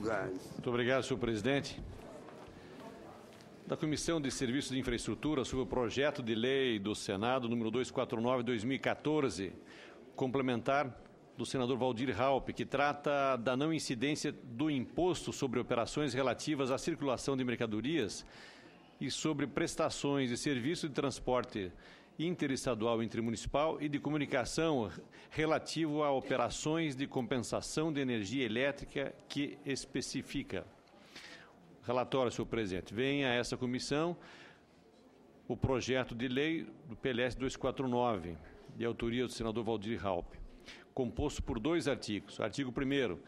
lugares. Muito obrigado, senhor presidente. Da Comissão de Serviços de Infraestrutura sobre o projeto de lei do Senado número 249/2014, complementar do senador Valdir Raup, que trata da não incidência do imposto sobre operações relativas à circulação de mercadorias e sobre prestações de serviço de transporte interestadual intermunicipal e de comunicação relativo a operações de compensação de energia elétrica que especifica. Relatório, senhor presidente. Venha a essa comissão o projeto de lei do PLS 249, de autoria do senador Valdir Raup, composto por dois artigos. Artigo 1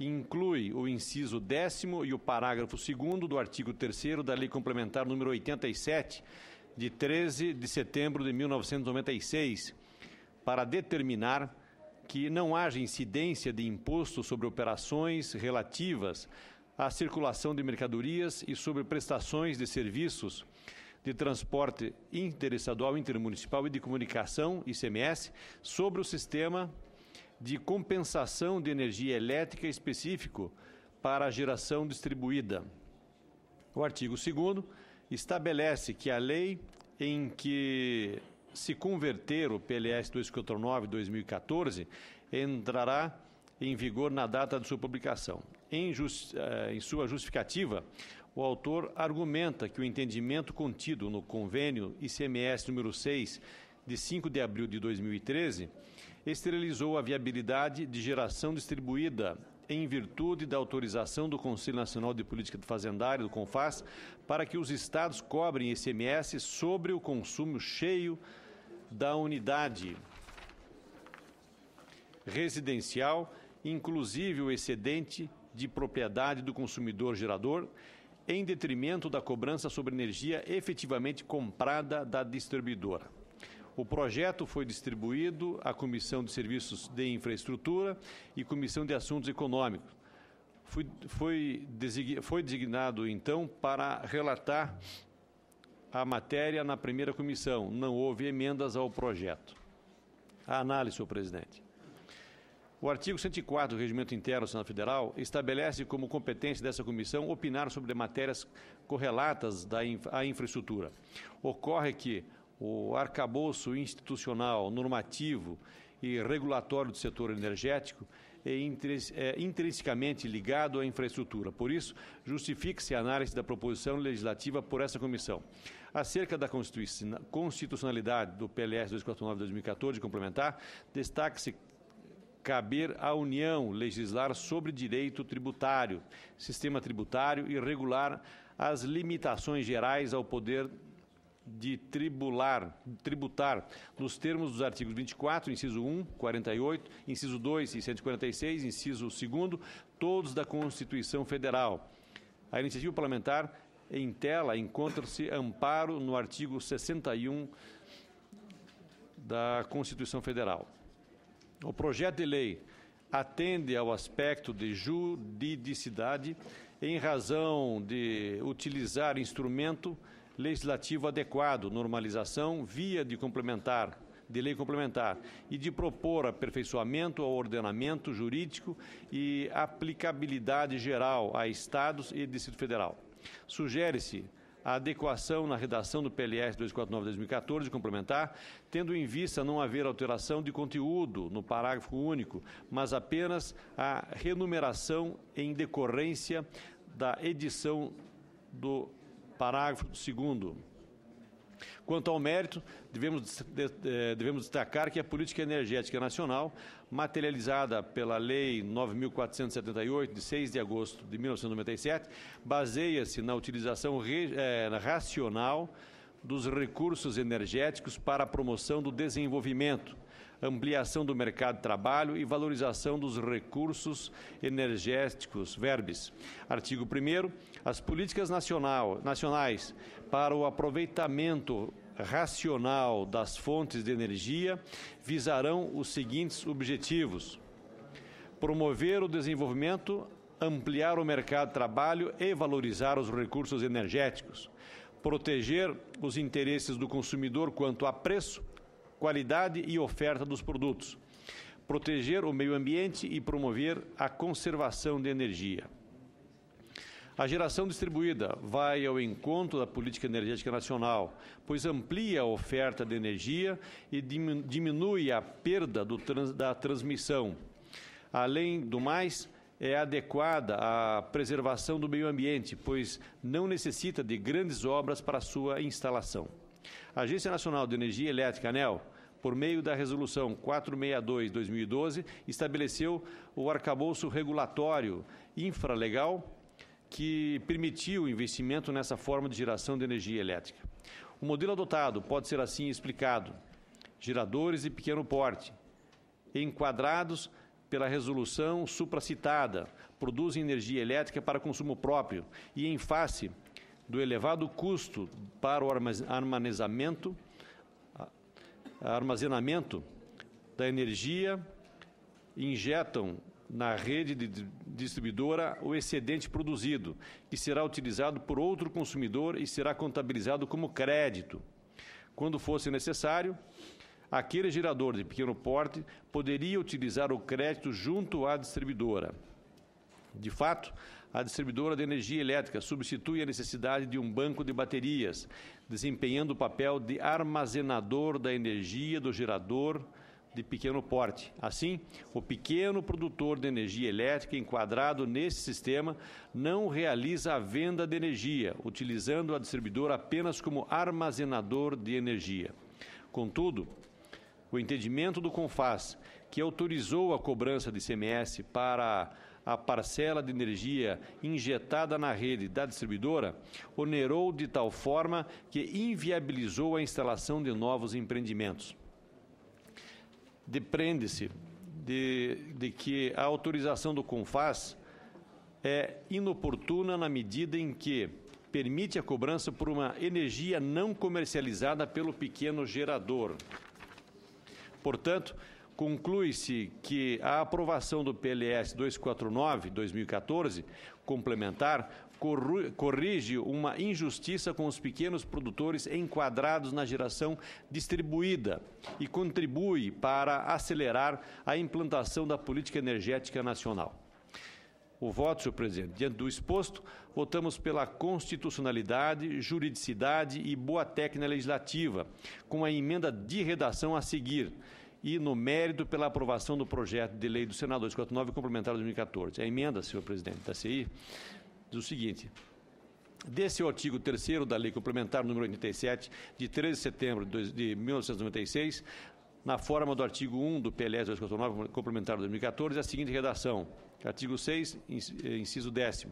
inclui o inciso 10 e o parágrafo 2 do artigo 3 da Lei Complementar número 87, de 13 de setembro de 1996, para determinar que não haja incidência de imposto sobre operações relativas à circulação de mercadorias e sobre prestações de serviços de transporte interestadual, intermunicipal e de comunicação, ICMS, sobre o sistema de compensação de energia elétrica específico para a geração distribuída. O artigo 2 estabelece que a lei em que se converter o PLS 249-2014 entrará em vigor na data de sua publicação. Em, just, eh, em, sua justificativa, o autor argumenta que o entendimento contido no convênio ICMS número 6, de 5 de abril de 2013, esterilizou a viabilidade de geração distribuída em virtude da autorização do Conselho Nacional de Política do Fazendário, do CONFAS, para que os estados cobrem ICMS sobre o consumo cheio da unidade residencial, inclusive o excedente de propriedade do consumidor gerador, em detrimento da cobrança sobre energia efetivamente comprada da distribuidora. O projeto foi distribuído à Comissão de Serviços de Infraestrutura e Comissão de Assuntos Econômicos. foi, foi designado, então, para relatar a matéria na primeira comissão. Não houve emendas ao projeto. A análise, senhor presidente. O artigo 104 do Regimento Interno do Senado Federal estabelece como competência dessa comissão opinar sobre matérias correlatas à infraestrutura. Ocorre que o arcabouço institucional, normativo e regulatório do setor energético é, é intrinsecamente ligado à infraestrutura. Por isso, justifica-se a análise da proposição legislativa por essa comissão. Acerca da constitucionalidade do PLS 249-2014 complementar, destaca-se caber à União legislar sobre direito tributário, sistema tributário e regular as limitações gerais ao poder de tribular, tributar nos termos dos artigos 24, inciso 1, 48, inciso 2 e 146, inciso 2, todos da Constituição Federal. A iniciativa parlamentar em tela encontra-se amparo no artigo 61 da Constituição Federal. O projeto de lei atende ao aspecto de juridicidade em razão de utilizar instrumento legislativo adequado, normalização via de complementar de lei complementar e de propor aperfeiçoamento ao ordenamento jurídico e aplicabilidade geral a estados e Distrito Federal. Sugere-se a adequação na redação do PLS 249-2014 complementar, tendo em vista não haver alteração de conteúdo no parágrafo único, mas apenas a renumeração em decorrência da edição do Parágrafo 2 Quanto ao mérito, devemos, devemos destacar que a política energética nacional, materializada pela Lei 9.478, de 6 de agosto de 1997, baseia-se na utilização eh, racional dos recursos energéticos para a promoção do desenvolvimento, ampliação do mercado de trabalho e valorização dos recursos energéticos, verbes. Artigo 1 As políticas nacional, nacionais para o aproveitamento racional das fontes de energia visarão os seguintes objetivos: promover o desenvolvimento, ampliar o mercado de trabalho e valorizar os recursos energéticos, proteger os interesses do consumidor quanto a preço, qualidade e oferta dos produtos, proteger o meio ambiente e promover a conservação de energia. A geração distribuída vai ao encontro da política energética nacional, pois amplia a oferta de energia e diminui a perda trans, da transmissão. Além do mais, é adequada à preservação do meio ambiente, pois não necessita de grandes obras para sua instalação. A Agência Nacional de Energia Elétrica, ANEL, por meio da Resolução 462-2012, estabeleceu o arcabouço regulatório infralegal que permitiu o investimento nessa forma de geração de energia elétrica. O modelo adotado pode ser assim explicado: geradores de pequeno porte, enquadrados pela resolução supracitada, produzem energia elétrica para consumo próprio e em face do elevado custo para o armazenamento, armazenamento da energia, injetam na rede de distribuidora o excedente produzido, que será utilizado por outro consumidor e será contabilizado como crédito. Quando fosse necessário, aquele gerador de pequeno porte poderia utilizar o crédito junto à distribuidora. De fato, a distribuidora de energia elétrica substitui a necessidade de um banco de baterias, desempenhando o papel de armazenador da energia do gerador de pequeno porte. Assim, o pequeno produtor de energia elétrica enquadrado nesse sistema não realiza a venda de energia, utilizando a distribuidora apenas como armazenador de energia. Contudo, o entendimento do CONFAS, que autorizou a cobrança de CMS para a parcela de energia injetada na rede da distribuidora onerou de tal forma que inviabilizou a instalação de novos empreendimentos. depende se de, de que a autorização do CONFAS é inoportuna na medida em que permite a cobrança por uma energia não comercializada pelo pequeno gerador. Portanto, conclui-se que a aprovação do PLS 249-2014, complementar, corrige uma injustiça com os pequenos produtores enquadrados na geração distribuída e contribui para acelerar a implantação da política energética nacional. O voto, senhor presidente. Diante do exposto, votamos pela constitucionalidade, juridicidade e boa técnica legislativa, com a emenda de redação a seguir e no mérito pela aprovação do projeto de lei do Senado 249, complementar 2014. A emenda, senhor presidente, da CI, diz o seguinte. Desse artigo 3 da Lei Complementar número 87, de 13 de setembro de 1996, na forma do artigo 1 do PLS 249, complementar 2014, a seguinte redação: artigo 6, inciso 10.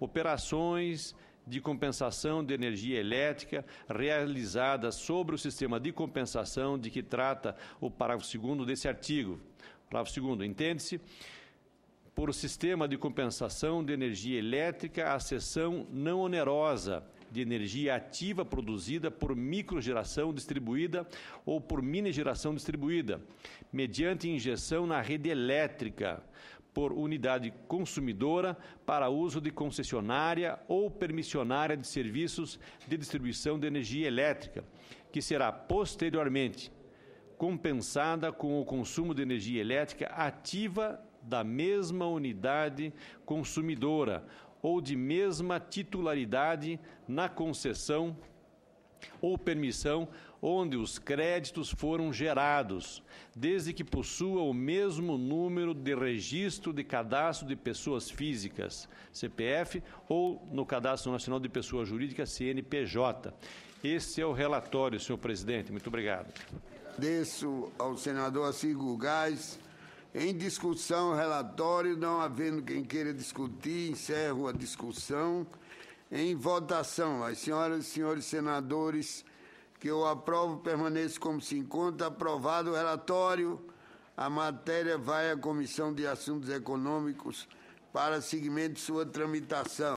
Operações de compensação de energia elétrica realizada sobre o sistema de compensação de que trata o parágrafo 2 desse artigo. Parágrafo 2 entende-se por sistema de compensação de energia elétrica a cessão não onerosa de energia ativa produzida por microgeração distribuída ou por minigeração distribuída, mediante injeção na rede elétrica, por unidade consumidora para uso de concessionária ou permissionária de serviços de distribuição de energia elétrica, que será posteriormente compensada com o consumo de energia elétrica ativa da mesma unidade consumidora ou de mesma titularidade na concessão ou permissão onde os créditos foram gerados, desde que possua o mesmo número de registro de cadastro de pessoas físicas, CPF, ou no Cadastro Nacional de Pessoa Jurídica, CNPJ. Esse é o relatório, senhor presidente. Muito obrigado. Agradeço ao senador Assis Gás. Em discussão, relatório, não havendo quem queira discutir, encerro a discussão. Em votação, as senhoras e senhores senadores que eu aprovo permaneça como se encontra. Aprovado o relatório, a matéria vai à Comissão de Assuntos Econômicos para seguimento de sua tramitação.